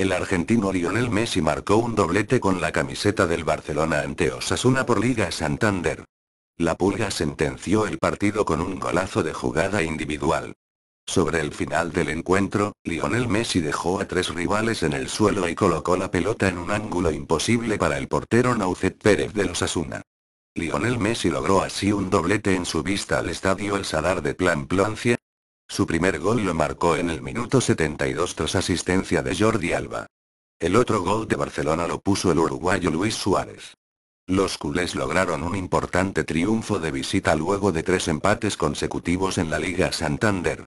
El argentino Lionel Messi marcó un doblete con la camiseta del Barcelona ante Osasuna por Liga Santander. La Pulga sentenció el partido con un golazo de jugada individual. Sobre el final del encuentro, Lionel Messi dejó a tres rivales en el suelo y colocó la pelota en un ángulo imposible para el portero Naucet Pérez de los Lionel Messi logró así un doblete en su vista al estadio El Sadar de Plan Plancia, su primer gol lo marcó en el minuto 72 tras asistencia de Jordi Alba. El otro gol de Barcelona lo puso el uruguayo Luis Suárez. Los culés lograron un importante triunfo de visita luego de tres empates consecutivos en la Liga Santander.